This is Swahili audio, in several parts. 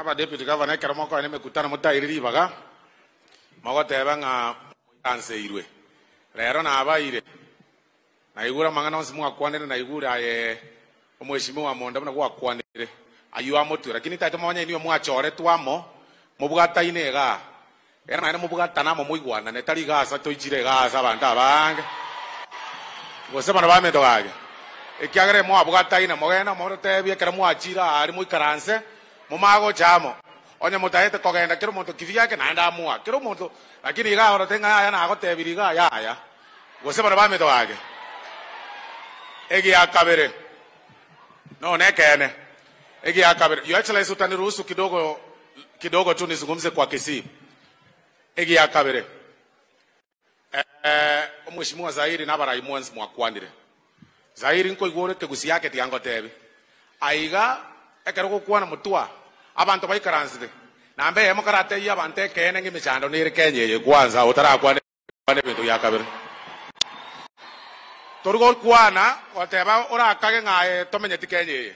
aba deputy governor ekeremo koe nimikutano mutairiri ibaga mogoteba ng'a moitanseirwe rero nabaire naigure amang'ana onsi mwakwanire naigure aye omweshimiwa monde buna gwakwanire ayu amotwe lakini taite monye niwe mwachore twamo mobwataine igaa era naene mobwatana amo moigwanane tari igasa toichire igasa abanto abange gose bano bamento gage ekiagere mwabwataine mogenda morotebia ekero mwachire ari moikaranse mumago chamo onye mutaete kogenda kiro muntu kivi yake naenda amua kiro muntu lakini iga ora tenga aya nago tebiri iga aya aya gose bara bameto age egi akabere no ne kene egi akabere yakabere your excellency utaniruhusu kidogo kidogo tu nizungumze kwa Kisii egi akabere eh mheshimiwa Zairi nabaraimonsi mwakwanire Zahiri nko igore kegusi yake tiango tebi aiga ekero gukwana mutua abantu baikaranzire nambe hemukarate iyo abanto ekeene ng'emicando niri kenya eyo kwanza otarakwana ebintu bya kabiri tori gokwana oteba orakage ng'aye tomenyeti kenya eye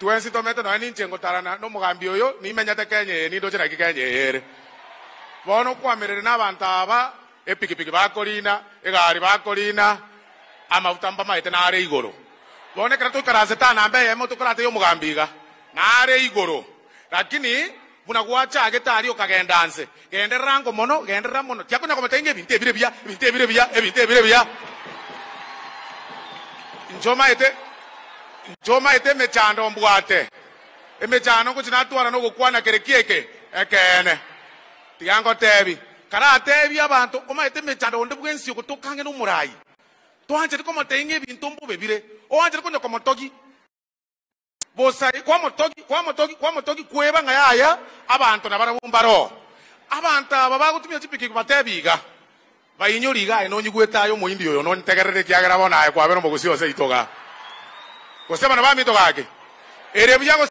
twensi tomete noe ninche ngotarana n'omogambi oyo nimenyete kenya eye nindocheraki kenya eye ere bono kwamirire n'abantu aba epikipiki bakorina egari bakorina amavuta mba maete nare igoro bono ekero toikaranse tanambe eyemo tokorate yo omogambi iga nare igoro lakini munakuwacha ake tari okagenda nse genderera ngo mono genderera mono kiakonyagometa inga ebinto ebire biya ebinto ebire biya ebinto ebire biya nchomaete nchomaete emechando ombwate emechano nkochi natwara nogokwana kere kieke ekene tiga ngotebi karatebi abanto omaete emechando onde bwensi ogo tokange n'omorayi twanchete komoteinga ebinto mbobebire owanchete konya komotogi bosaye kwamotoki kwamotoki kwamotoki kweba nga yaya abantu nabarabumbaro abantu aba bagutumira chipikiki batebiga bainyo ligaye nonyigwetayo muindi oyo nontegerere kiagera bonaye kwabera omogusi ose itoga gose bana bamitoga ake erebya